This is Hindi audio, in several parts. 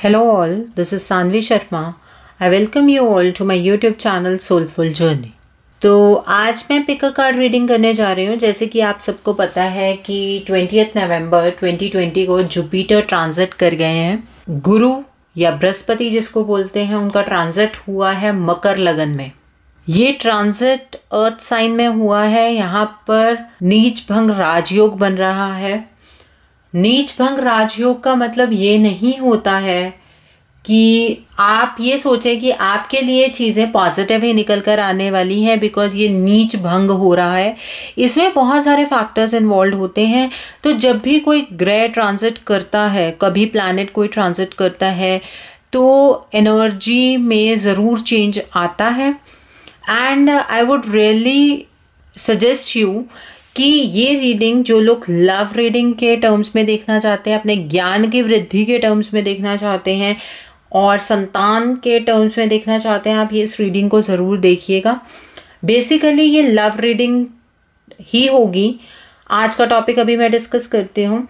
Hello, all. This is Sanvi Sharma. I welcome you all to my YouTube channel Soulful Journey. तो आज मैं पिक अ कार्ड रीडिंग करने जा रही हूँ जैसे कि आप सबको पता है कि ट्वेंटी नवंबर 2020 को जुपिटर ट्रांजिट कर गए हैं गुरु या बृहस्पति जिसको बोलते हैं उनका ट्रांजिट हुआ है मकर लगन में ये ट्रांजिट अर्थ साइन में हुआ है यहाँ पर नीच भंग राजयोग बन रहा है नीच भंग राजयोग का मतलब ये नहीं होता है कि आप ये सोचें कि आपके लिए चीज़ें पॉजिटिव ही निकल कर आने वाली हैं बिकॉज ये नीच भंग हो रहा है इसमें बहुत सारे फैक्टर्स इन्वॉल्व होते हैं तो जब भी कोई ग्रह ट्रांजिट करता है कभी प्लानट कोई ट्रांजिट करता है तो एनर्जी में ज़रूर चेंज आता है and I would really suggest you कि ये रीडिंग जो लोग लव रीडिंग के टर्म्स में देखना चाहते हैं अपने ज्ञान की वृद्धि के टर्म्स में देखना चाहते हैं और संतान के टर्म्स में देखना चाहते हैं आप ये इस रीडिंग को ज़रूर देखिएगा बेसिकली ये लव रीडिंग ही होगी आज का टॉपिक अभी मैं डिस्कस करती हूँ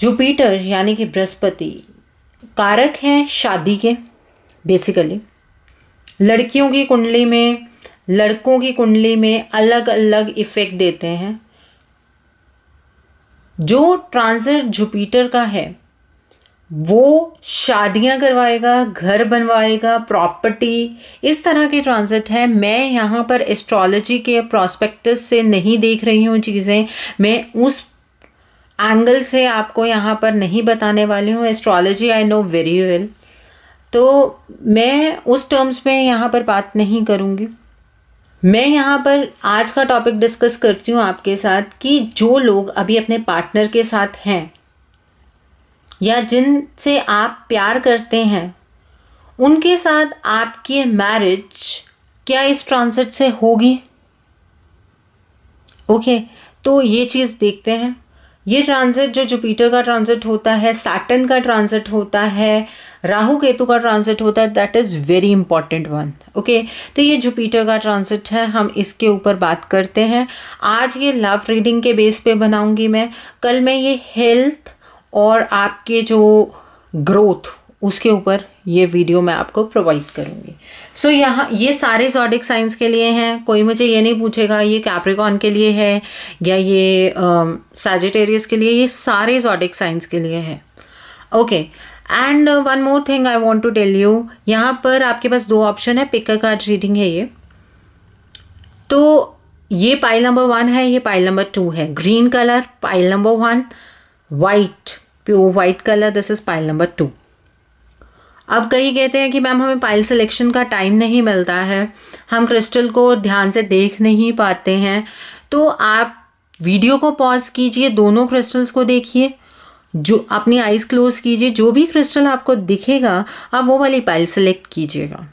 जुपिटर यानी कि बृहस्पति कारक हैं शादी के बेसिकली लड़कियों की कुंडली में लड़कों की कुंडली में अलग अलग इफेक्ट देते हैं जो ट्रांसिट जुपिटर का है वो शादियां करवाएगा घर बनवाएगा प्रॉपर्टी इस तरह के ट्रांजिट है मैं यहाँ पर एस्ट्रोलॉजी के प्रॉस्पेक्टस से नहीं देख रही हूँ चीज़ें मैं उस एंगल से आपको यहाँ पर नहीं बताने वाली हूँ astrology I know very well तो मैं उस टर्म्स में यहाँ पर बात नहीं करूँगी मैं यहाँ पर आज का टॉपिक डिस्कस करती हूँ आपके साथ कि जो लोग अभी अपने पार्टनर के साथ हैं या जिनसे आप प्यार करते हैं उनके साथ आपकी मैरिज क्या इस ट्रांसिट से होगी ओके okay, तो ये चीज़ देखते हैं ये ट्रांसिट जो जुपिटर का ट्रांसिट होता है सैटन का ट्रांसिट होता है राहु केतु का ट्रांसिट होता है that is very important one okay तो ये जुपीटर का ट्रांसिट है हम इसके ऊपर बात करते हैं आज ये लव रीडिंग के बेस पे बनाऊंगी मैं कल मैं ये हेल्थ और आपके जो ग्रोथ उसके ऊपर ये वीडियो मैं आपको प्रोवाइड करूँगी सो so, यहाँ ये सारे जॉडिक साइंस के लिए हैं कोई मुझे ये नहीं पूछेगा ये कैप्रिकॉन के लिए है या ये सैजिटेरियस के लिए ये सारे जॉडिक साइंस के लिए है okay okay, and one more thing I want to tell you यहाँ पर आपके पास दो ऑप्शन है पिकर कार्ड रीडिंग है ये तो ये पाइल नंबर वन है ये पाइल नंबर टू है green colour pile number one white pure white colour this is pile number two अब कहीं कहते हैं कि मैम हमें पाइल सिलेक्शन का टाइम नहीं मिलता है हम क्रिस्टल को ध्यान से देख नहीं पाते हैं तो आप वीडियो को पॉज कीजिए दोनों क्रिस्टल्स को देखिए जो अपनी आइज़ क्लोज कीजिए जो भी क्रिस्टल आपको दिखेगा आप वो वाली पाइल सेलेक्ट कीजिएगा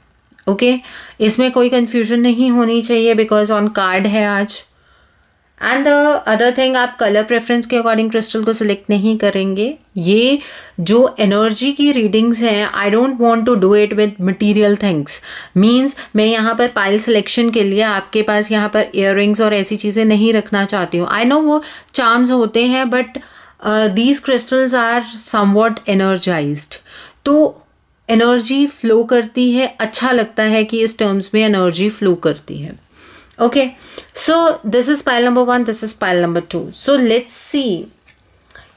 ओके okay? इसमें कोई कन्फ्यूजन नहीं होनी चाहिए बिकॉज ऑन कार्ड है आज एंड द अदर थिंग आप कलर प्रेफरेंस के अकॉर्डिंग क्रिस्टल को सिलेक्ट नहीं करेंगे ये जो एनर्जी की रीडिंग्स हैं I don't want to do it with material things means मैं यहाँ पर पाइल सिलेक्शन के लिए आपके पास यहाँ पर इयर और ऐसी चीज़ें नहीं रखना चाहती हूँ आई नो वो चार्म्स होते हैं but these crystals are somewhat energised तो एनर्जी फ्लो करती है अच्छा लगता है कि इस टर्म्स में एनर्जी फ्लो करती है okay so this is pile number one this is pile number two so let's see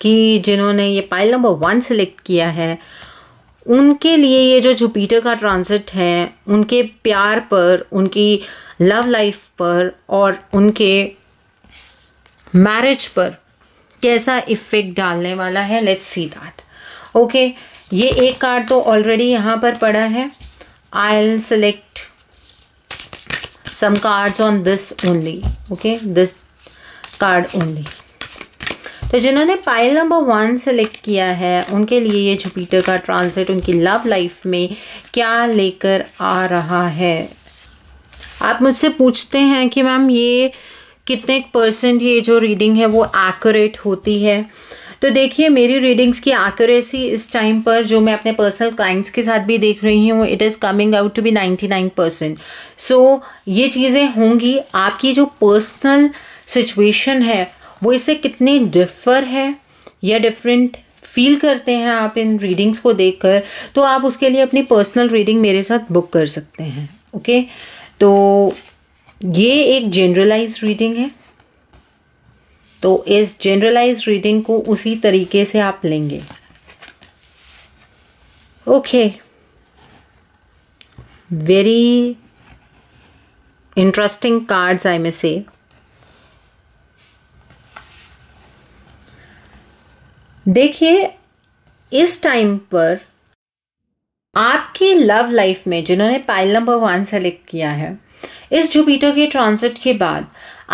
कि जिन्होंने ये पाइल नंबर वन सेलेक्ट किया है उनके लिए ये जो जुपीटर का ट्रांसिट है उनके प्यार पर उनकी लव लाइफ पर और उनके मैरिज पर कैसा इफेक्ट डालने वाला है लेट्स सी दैट ओके ये एक कार्ड तो ऑलरेडी यहाँ पर पड़ा है I'll select some cards on this only okay this card only तो जिन्होंने पाइल नंबर वन सेलेक्ट किया है उनके लिए ये जुपिटर का ट्रांसिट उनकी लव लाइफ में क्या लेकर आ रहा है आप मुझसे पूछते हैं कि मैम ये कितने परसेंट ये जो रीडिंग है वो एक्यूरेट होती है तो देखिए मेरी रीडिंग्स की एक्यूरेसी इस टाइम पर जो मैं अपने पर्सनल क्लाइंट्स के साथ भी देख रही हूँ it is coming out to be ninety nine percent so ये चीज़ें होंगी आपकी जो पर्सनल सिचुएशन है वो इससे कितने डिफर है या डिफरेंट फील करते हैं आप इन रीडिंग्स को देखकर तो आप उसके लिए अपनी पर्सनल रीडिंग मेरे साथ बुक कर सकते हैं ओके तो ये एक जनरलाइज रीडिंग है तो इस जनरलाइज रीडिंग को उसी तरीके से आप लेंगे okay very interesting cards I may से देखिए इस टाइम पर आपकी लव लाइफ में जिन्होंने पाइल नंबर वन सेलेक्ट किया है इस जुपिटर के ट्रांसिट के बाद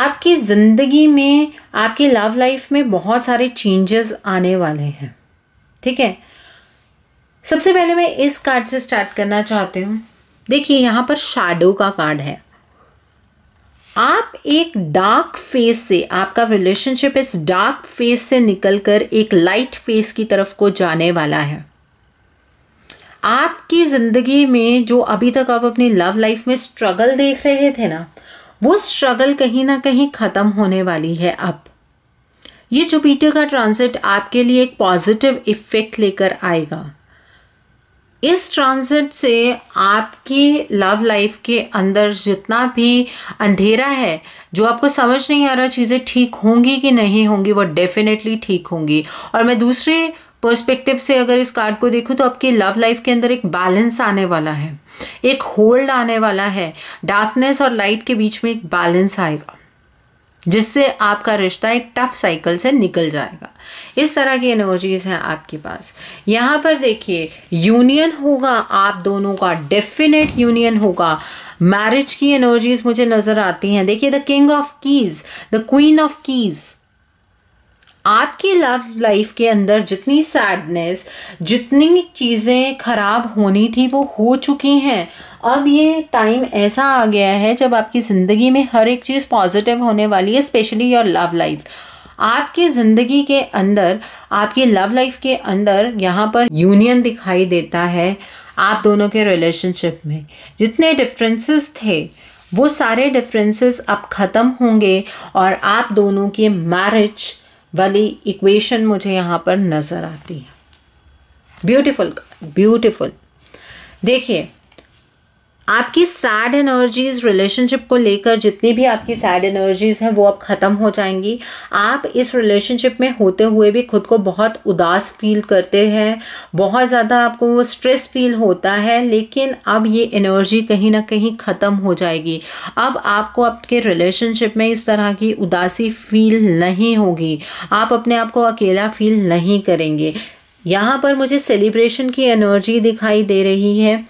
आपकी ज़िंदगी में आपके लव लाइफ में बहुत सारे चेंजेस आने वाले हैं ठीक है सबसे पहले मैं इस कार्ड से स्टार्ट करना चाहती हूँ देखिए यहाँ पर शाडो का कार्ड है आप एक डार्क फेस से आपका रिलेशनशिप इस डार्क फेस से निकलकर एक लाइट फेस की तरफ को जाने वाला है आपकी ज़िंदगी में जो अभी तक आप अपनी लव लाइफ में स्ट्रगल देख रहे थे ना वो स्ट्रगल कहीं ना कहीं ख़त्म होने वाली है अब ये जुपीटर का ट्रांसिट आपके लिए एक पॉजिटिव इफ़ेक्ट लेकर आएगा इस ट्रांसिट से आपकी लव लाइफ के अंदर जितना भी अंधेरा है जो आपको समझ नहीं आ रहा चीज़ें ठीक होंगी कि नहीं होंगी वो डेफिनेटली ठीक होंगी और मैं दूसरे पर्सपेक्टिव से अगर इस कार्ड को देखो तो आपकी लव लाइफ के अंदर एक बैलेंस आने वाला है एक होल्ड आने वाला है डार्कनेस और लाइट के बीच में एक बैलेंस आएगा जिससे आपका रिश्ता एक टफ साइकिल से निकल जाएगा इस तरह की एनर्जीज हैं आपके पास यहाँ पर देखिए यूनियन होगा आप दोनों का डेफिनेट यूनियन होगा मैरिज की एनर्जीज मुझे नज़र आती हैं देखिए the king of keys the queen of keys आपकी लव लाइफ के अंदर जितनी सैडनेस जितनी चीज़ें खराब होनी थी वो हो चुकी हैं अब ये टाइम ऐसा आ गया है जब आपकी ज़िंदगी में हर एक चीज़ पॉजिटिव होने वाली है स्पेशली योर लव लाइफ आपकी ज़िंदगी के अंदर आपकी लव लाइफ के अंदर यहाँ पर यूनियन दिखाई देता है आप दोनों के रिलेशनशिप में जितने डिफरेंसेस थे वो सारे डिफरेंसेस अब ख़त्म होंगे और आप दोनों के मैरिज वाली इक्वेशन मुझे यहाँ पर नज़र आती है ब्यूटीफुल ब्यूटीफुल देखिए आपकी सैड एनर्जीज रिलेशनशिप को लेकर जितनी भी आपकी सैड एनर्जीज हैं वो अब ख़त्म हो जाएंगी आप इस रिलेशनशिप में होते हुए भी खुद को बहुत उदास फील करते हैं बहुत ज़्यादा आपको वो स्ट्रेस फील होता है लेकिन अब ये एनर्जी कहीं ना कहीं ख़त्म हो जाएगी अब आपको आपके रिलेशनशिप में इस तरह की उदासी फील नहीं होगी आप अपने आप को अकेला फील नहीं करेंगे यहाँ पर मुझे सेलिब्रेशन की एनर्जी दिखाई दे रही है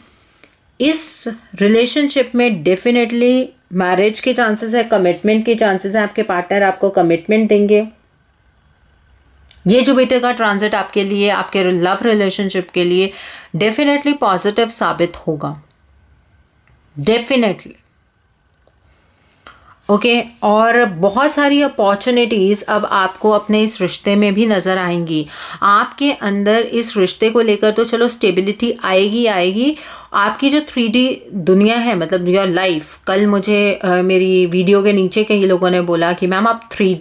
इस रिलेशनशिप में डेफिनेटली मैरिज के चांसेस है कमिटमेंट के चांसेस हैं आपके पार्टनर आपको कमिटमेंट देंगे ये जुपिटर का ट्रांजिट आपके लिए आपके लव रिलेशनशिप के लिए डेफिनेटली पॉजिटिव साबित होगा डेफिनेटली ओके okay, और बहुत सारी अपॉर्चुनिटीज़ अब आपको अपने इस रिश्ते में भी नज़र आएंगी आपके अंदर इस रिश्ते को लेकर तो चलो स्टेबिलिटी आएगी आएगी आपकी जो थ्री दुनिया है मतलब योर लाइफ कल मुझे आ, मेरी वीडियो के नीचे कई लोगों ने बोला कि मैम आप थ्री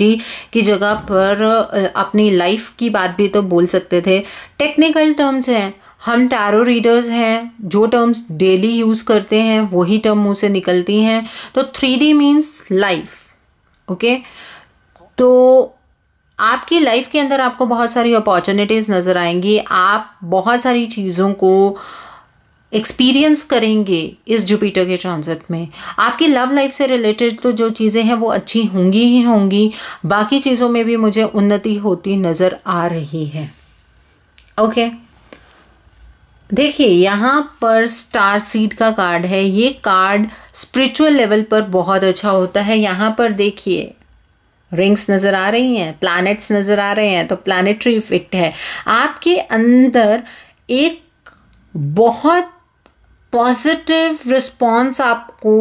की जगह पर अपनी लाइफ की बात भी तो बोल सकते थे टेक्निकल टर्म्स हैं हम टैरो रीडर्स हैं जो टर्म्स डेली यूज़ करते हैं वही टर्म मुंह से निकलती हैं तो three D means life okay तो आपकी लाइफ के अंदर आपको बहुत सारी अपॉर्चुनिटीज़ नज़र आएंगी आप बहुत सारी चीज़ों को एक्सपीरियंस करेंगे इस जुपिटर के ट्रांजिट में आपकी लव लाइफ से रिलेटेड तो जो चीज़ें हैं वो अच्छी होंगी ही होंगी बाकी चीज़ों में भी मुझे उन्नति होती नज़र आ रही है ओके okay. देखिए यहाँ पर स्टार सीड का कार्ड है ये कार्ड स्पिरिचुअल लेवल पर बहुत अच्छा होता है यहाँ पर देखिए रिंग्स नज़र आ रही हैं प्लैनेट्स नज़र आ रहे हैं तो प्लानिटरी इफेक्ट है आपके अंदर एक बहुत पॉजिटिव रिस्पॉन्स आपको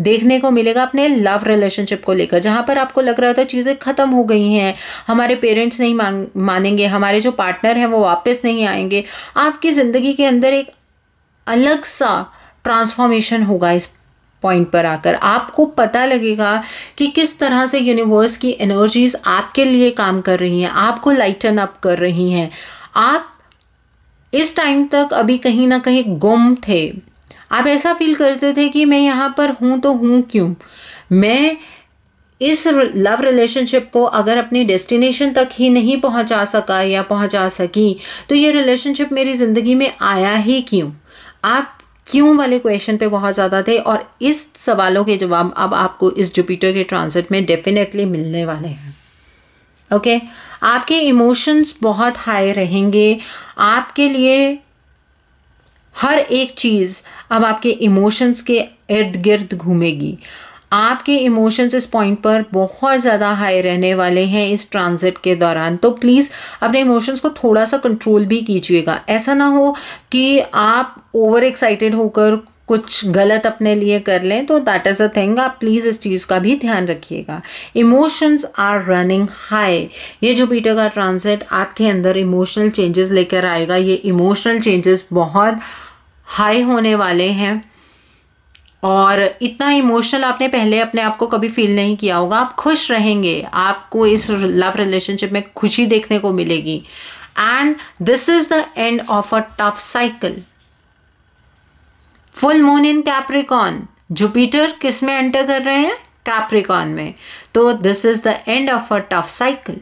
देखने को मिलेगा अपने लव रिलेशनशिप को लेकर जहाँ पर आपको लग रहा था चीज़ें ख़त्म हो गई हैं हमारे पेरेंट्स नहीं मांग मानेंगे हमारे जो पार्टनर हैं वो वापस नहीं आएंगे आपकी ज़िंदगी के अंदर एक अलग सा ट्रांसफॉर्मेशन होगा इस पॉइंट पर आकर आपको पता लगेगा कि किस तरह से यूनिवर्स की एनर्जीज आपके लिए काम कर रही हैं आपको लाइटन अप कर रही हैं आप इस टाइम तक अभी कहीं ना कहीं गुम थे आप ऐसा फील करते थे कि मैं यहाँ पर हूँ तो हूँ क्यों मैं इस लव रिलेशनशिप को अगर अपनी डेस्टिनेशन तक ही नहीं पहुँचा सका या पहुँचा सकी तो ये रिलेशनशिप मेरी ज़िंदगी में आया ही क्यों आप क्यों वाले क्वेश्चन पे बहुत ज़्यादा थे और इस सवालों के जवाब अब आपको इस जुपिटर के ट्रांसिट में डेफिनेटली मिलने वाले हैं ओके okay? आपके इमोशंस बहुत हाई रहेंगे आपके लिए हर एक चीज़ अब आपके इमोशंस के इर्द गिर्द घूमेगी आपके इमोशंस इस पॉइंट पर बहुत ज़्यादा हाई रहने वाले हैं इस ट्रांजिट के दौरान तो प्लीज़ अपने इमोशंस को थोड़ा सा कंट्रोल भी कीजिएगा ऐसा ना हो कि आप ओवर एक्साइटेड होकर कुछ गलत अपने लिए कर लें तो दैट इज़ अ थिंग आप प्लीज़ इस चीज़ का भी ध्यान रखिएगा इमोशंस आर रनिंग हाई ये जुपीटर का ट्रांजिट आपके अंदर इमोशनल चेंजेस लेकर आएगा ये इमोशनल चेंजेस बहुत हाई होने वाले हैं और इतना इमोशनल आपने पहले अपने आप को कभी फील नहीं किया होगा आप खुश रहेंगे आपको इस लव रिलेशनशिप में खुशी देखने को मिलेगी and this is the end of a tough cycle full moon in Capricorn Jupiter किस में एंटर कर रहे हैं कैप्रिकॉन में तो this is the end of a tough cycle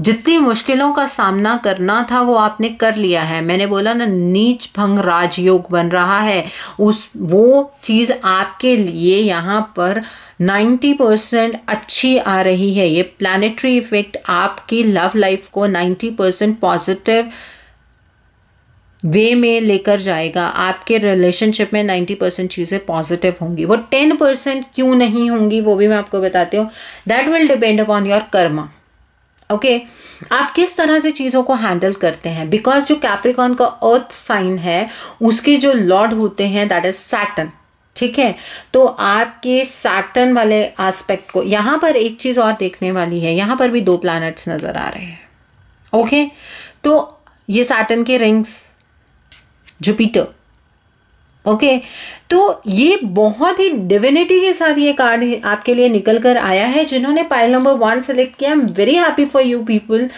जितनी मुश्किलों का सामना करना था वो आपने कर लिया है मैंने बोला ना नीच भंग राजयोग बन रहा है उस वो चीज़ आपके लिए यहाँ पर 90 परसेंट अच्छी आ रही है ये प्लानिटरी इफेक्ट आपकी लव लाइफ को 90 परसेंट पॉजिटिव वे में लेकर जाएगा आपके रिलेशनशिप में 90 परसेंट चीज़ें पॉजिटिव होंगी वो 10 परसेंट क्यों नहीं होंगी वो भी मैं आपको बताती हूँ that will depend upon your karma okay okay, आप किस तरह से चीज़ों को हैंडल करते हैं बिकॉज जो कैप्रिकॉन का अर्थ साइन है उसके जो लॉर्ड होते हैं दैट इज सैटन ठीक है तो आपके सैटन वाले एस्पेक्ट को यहां पर एक चीज़ और देखने वाली है यहां पर भी दो प्लैनेट्स नज़र आ रहे हैं ओके okay? तो ये सैटन के रिंग्स जुपिटर ओके तो ये बहुत ही डिविनिटी के साथ ये कार्ड आपके लिए निकल कर आया है जिन्होंने पाइल नंबर वन सेलेक्ट किया I am very happy for you people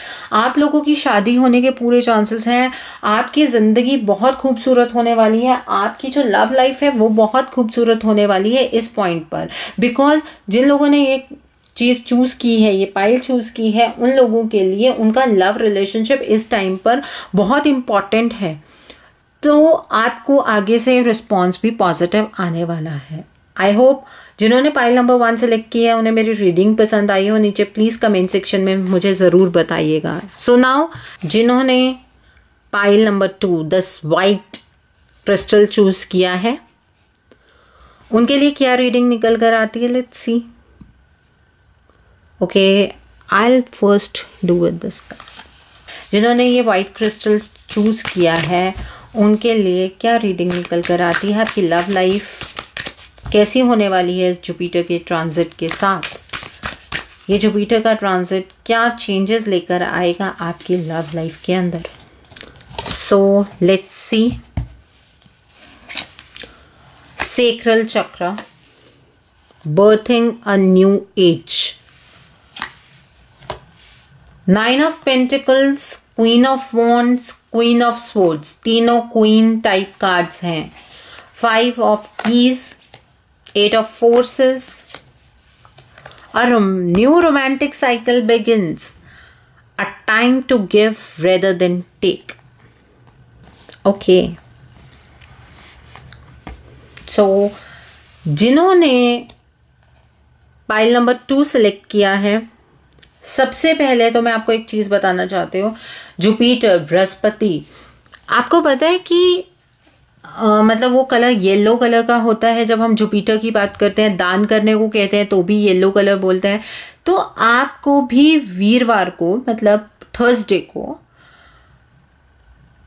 आप लोगों की शादी होने के पूरे चांसेस हैं आपकी ज़िंदगी बहुत खूबसूरत होने वाली है आपकी जो लव लाइफ है वो बहुत खूबसूरत होने वाली है इस पॉइंट पर बिकॉज जिन लोगों ने ये चीज़ चूज़ की है ये पाइल चूज़ की है उन लोगों के लिए उनका लव रिलेशनशिप इस टाइम पर बहुत इम्पॉर्टेंट है तो आपको आगे से रिस्पॉन्स भी पॉजिटिव आने वाला है आई होप जिन्होंने पाइल नंबर वन सेलेक्ट किया है उन्हें मेरी रीडिंग पसंद आई हो नीचे प्लीज़ कमेंट सेक्शन में मुझे ज़रूर बताइएगा सो so नाउ जिन्होंने pile number two this white crystal choose किया है उनके लिए क्या रीडिंग निकल कर आती है let's see okay I first do with this जिन्होंने ये वाइट क्रिस्टल चूज़ किया है उनके लिए क्या रीडिंग निकल कर आती है आपकी लव लाइफ कैसी होने वाली है जुपिटर के ट्रांजिट के साथ ये जुपिटर का ट्रांजिट क्या चेंजेस लेकर आएगा आपकी लव लाइफ के अंदर so let's see sacral chakra birthing a new age nine of pentacles queen of wands queen of swords तीनों क्वीन टाइप कार्ड्स हैं five of keys eight of forces और new romantic cycle begins a time to give rather than take okay so जिन्होंने पाइल नंबर टू सेलेक्ट किया है सबसे पहले तो मैं आपको एक चीज़ बताना चाहती हूँ जुपीटर बृहस्पति आपको पता है कि आ, मतलब वो कलर येलो कलर का होता है जब हम जुपिटर की बात करते हैं दान करने को कहते हैं तो भी येलो कलर बोलते हैं तो आपको भी वीरवार को मतलब थर्सडे को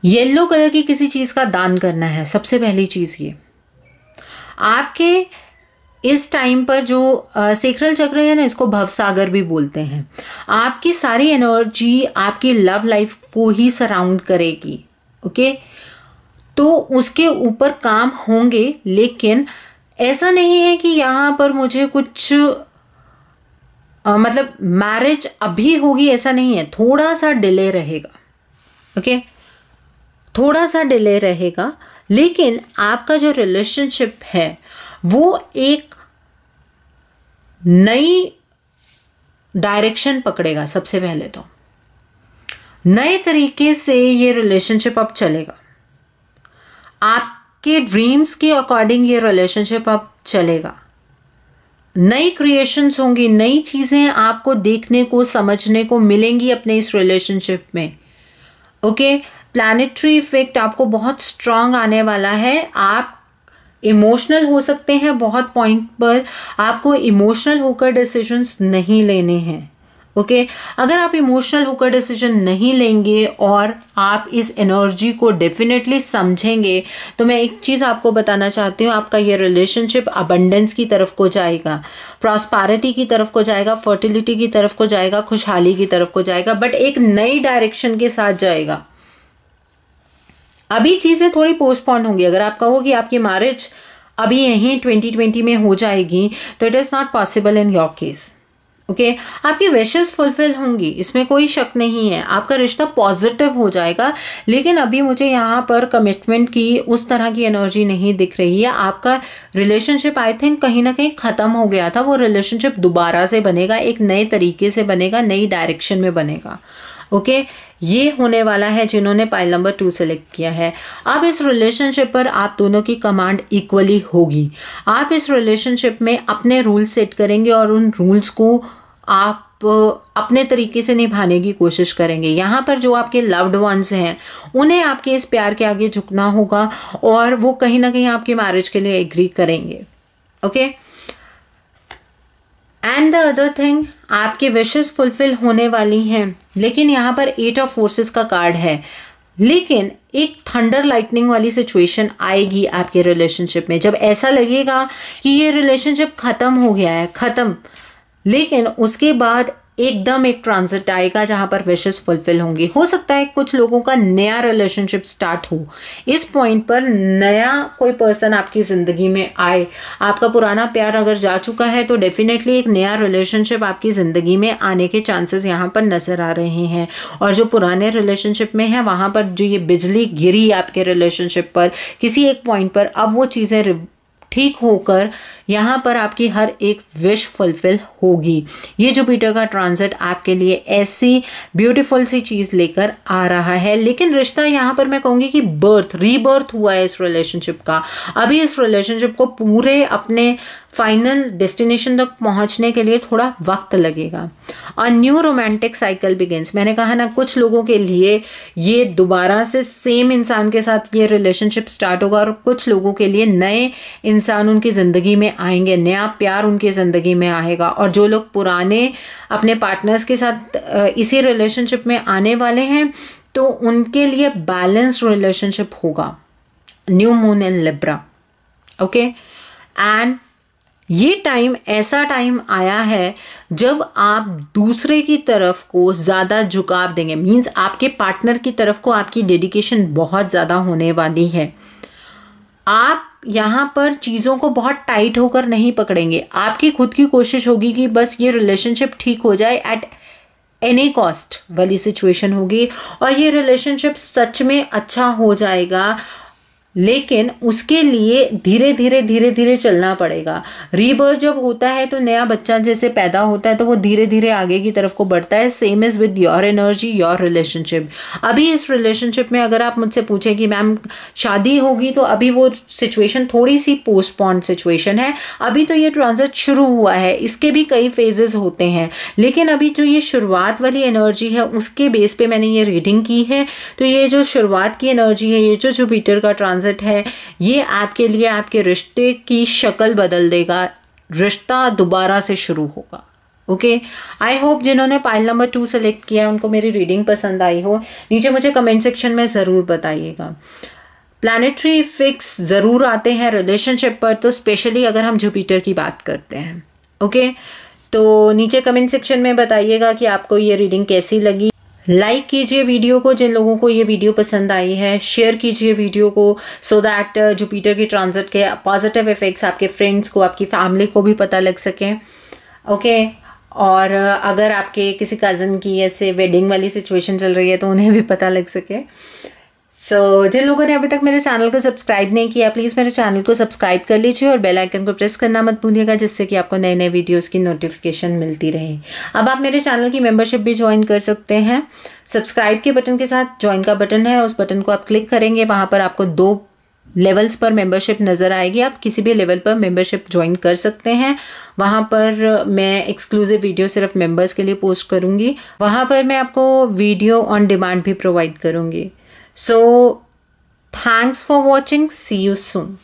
येलो कलर की किसी चीज़ का दान करना है सबसे पहली चीज़ ये आपके इस टाइम पर जो सेक्रल चक्र है ना इसको भवसागर भी बोलते हैं आपकी सारी एनर्जी आपकी लव लाइफ को ही सराउंड करेगी ओके तो उसके ऊपर काम होंगे लेकिन ऐसा नहीं है कि यहाँ पर मुझे कुछ आ, मतलब मैरिज अभी होगी ऐसा नहीं है थोड़ा सा डिले रहेगा ओके थोड़ा सा डिले रहेगा लेकिन आपका जो रिलेशनशिप है वो एक नई डायरेक्शन पकड़ेगा सबसे पहले तो नए तरीके से ये रिलेशनशिप अब चलेगा आपके ड्रीम्स के अकॉर्डिंग ये रिलेशनशिप अब चलेगा नई क्रिएशंस होंगी नई चीज़ें आपको देखने को समझने को मिलेंगी अपने इस रिलेशनशिप में ओके प्लानिटरी इफेक्ट आपको बहुत स्ट्रांग आने वाला है आप इमोशनल हो सकते हैं बहुत पॉइंट पर आपको इमोशनल होकर डिसीजंस नहीं लेने हैं ओके okay? अगर आप इमोशनल होकर डिसीजन नहीं लेंगे और आप इस एनर्जी को डेफिनेटली समझेंगे तो मैं एक चीज़ आपको बताना चाहती हूँ आपका ये रिलेशनशिप अबंडेंस की तरफ को जाएगा प्रॉस्पारिटी की तरफ को जाएगा फर्टिलिटी की तरफ को जाएगा खुशहाली की तरफ को जाएगा बट एक नई डायरेक्शन के साथ जाएगा अभी चीज़ें थोड़ी पोस्टपोन होंगी अगर आप कहो कि आपकी मैरिज अभी यहीं 2020 में हो जाएगी तो it is not possible in your case okay आपकी विशेष फुलफिल होंगी इसमें कोई शक नहीं है आपका रिश्ता पॉजिटिव हो जाएगा लेकिन अभी मुझे यहाँ पर कमिटमेंट की उस तरह की एनर्जी नहीं दिख रही है आपका रिलेशनशिप आई थिंक कहीं ना कहीं ख़त्म हो गया था वो रिलेशनशिप दोबारा से बनेगा एक नए तरीके से बनेगा नई डायरेक्शन में बनेगा ओके okay? ये होने वाला है जिन्होंने पाइल नंबर टू सेलेक्ट किया है अब इस रिलेशनशिप पर आप दोनों की कमांड इक्वली होगी आप इस रिलेशनशिप में अपने रूल सेट करेंगे और उन रूल्स को आप अपने तरीके से निभाने की कोशिश करेंगे यहाँ पर जो आपके लव्ड वंस हैं उन्हें आपके इस प्यार के आगे झुकना होगा और वो कहीं ना कहीं आपके मैरिज के लिए एग्री करेंगे okay and the other thing आपके विशेष फुलफिल होने वाली हैं लेकिन यहाँ पर एट ऑफ फोर्सेस का कार्ड है लेकिन एक थंडर लाइटनिंग वाली सिचुएशन आएगी आपके रिलेशनशिप में जब ऐसा लगेगा कि ये रिलेशनशिप ख़त्म हो गया है ख़त्म लेकिन उसके बाद एकदम एक ट्रांजिट आएगा जहां पर विशेष फुलफिल होंगी हो सकता है कुछ लोगों का नया रिलेशनशिप स्टार्ट हो इस पॉइंट पर नया कोई पर्सन आपकी ज़िंदगी में आए आपका पुराना प्यार अगर जा चुका है तो डेफिनेटली एक नया रिलेशनशिप आपकी ज़िंदगी में आने के चांसेस यहाँ पर नज़र आ रहे हैं और जो पुराने रिलेशनशिप में है वहाँ पर जो ये बिजली गिरी आपके रिलेशनशिप पर किसी एक पॉइंट पर अब वो चीज़ें ठीक होकर यहाँ पर आपकी हर एक विश फुलफिल होगी ये जुपिटर का ट्रांजिट आपके लिए ऐसी ब्यूटीफुल सी चीज़ लेकर आ रहा है लेकिन रिश्ता यहाँ पर मैं कहूँगी कि बर्थ रीबर्थ हुआ है इस रिलेशनशिप का अभी इस रिलेशनशिप को पूरे अपने फाइनल डेस्टिनेशन तक पहुंचने के लिए थोड़ा वक्त लगेगा और न्यू रोमांटिक साइकिल बिगेंस मैंने कहा ना कुछ लोगों के लिए ये दोबारा से सेम इंसान के साथ ये रिलेशनशिप स्टार्ट होगा और कुछ लोगों के लिए नए इंसान उनकी ज़िंदगी में आएंगे नया प्यार उनकी ज़िंदगी में आएगा और जो लोग पुराने अपने पार्टनर्स के साथ इसी रिलेशनशिप में आने वाले हैं तो उनके लिए बैलेंस रिलेशनशिप होगा new moon and Libra okay एंड ये टाइम ऐसा टाइम आया है जब आप दूसरे की तरफ को ज़्यादा झुकाव देंगे मीन्स आपके पार्टनर की तरफ को आपकी डेडिकेशन बहुत ज़्यादा होने वाली है आप यहाँ पर चीज़ों को बहुत टाइट होकर नहीं पकड़ेंगे आपकी खुद की कोशिश होगी कि बस ये रिलेशनशिप ठीक हो जाए एट एनी कॉस्ट वाली सिचुएशन होगी और ये रिलेशनशिप सच में अच्छा हो जाएगा लेकिन उसके लिए धीरे धीरे धीरे धीरे चलना पड़ेगा रीबर्थ जब होता है तो नया बच्चा जैसे पैदा होता है तो वो धीरे धीरे आगे की तरफ को बढ़ता है same is with your energy your relationship अभी इस रिलेशनशिप में अगर आप मुझसे पूछें कि मैम शादी होगी तो अभी वो सिचुएशन थोड़ी सी पोस्टपोन सिचुएशन है अभी तो ये ट्रांजिट शुरू हुआ है इसके भी कई फेजेस होते हैं लेकिन अभी जो ये शुरुआत वाली एनर्जी है उसके बेस पे मैंने ये रीडिंग की है तो ये जो शुरुआत की एनर्जी है ये जो जुपीटर का ट्रांस ट्रांजिट है ये आपके लिए आपके रिश्ते की शक्ल बदल देगा रिश्ता दोबारा से शुरू होगा ओके आई होप जिन्होंने पाइल नंबर टू सेलेक्ट किया उनको मेरी रीडिंग पसंद आई हो नीचे मुझे कमेंट सेक्शन में ज़रूर बताइएगा प्लानिटरी फिक्स ज़रूर आते हैं रिलेशनशिप पर तो स्पेशली अगर हम जुपिटर की बात करते हैं ओके okay? तो नीचे कमेंट सेक्शन में बताइएगा कि आपको ये रीडिंग कैसी लगी लाइक कीजिए वीडियो को जिन लोगों को ये वीडियो पसंद आई है शेयर कीजिए वीडियो को सो दैट जुपिटर की ट्रांजिट के पॉजिटिव इफेक्ट्स आपके फ्रेंड्स को आपकी फैमिली को भी पता लग सकें ओके okay? और uh, अगर आपके किसी कज़न की ऐसे वेडिंग वाली सिचुएशन चल रही है तो उन्हें भी पता लग सके सो so, जिन लोगों ने अभी तक मेरे चैनल को सब्सक्राइब नहीं किया प्लीज़ मेरे चैनल को सब्सक्राइब कर लीजिए और बेल आइकन को प्रेस करना मत भूलिएगा जिससे कि आपको नए नए वीडियोस की नोटिफिकेशन मिलती रहे अब आप मेरे चैनल की मेंबरशिप भी ज्वाइन कर सकते हैं सब्सक्राइब के बटन के साथ ज्वाइन का बटन है उस बटन को आप क्लिक करेंगे वहाँ पर आपको दो लेवल्स पर मेंबरशिप नज़र आएगी आप किसी भी लेवल पर मेंबरशिप ज्वाइन कर सकते हैं वहाँ पर मैं एक्सक्लूसिव वीडियो सिर्फ मेंबर्स के लिए पोस्ट करूँगी वहाँ पर मैं आपको वीडियो ऑन डिमांड भी प्रोवाइड करूँगी So thanks for watching. See you soon.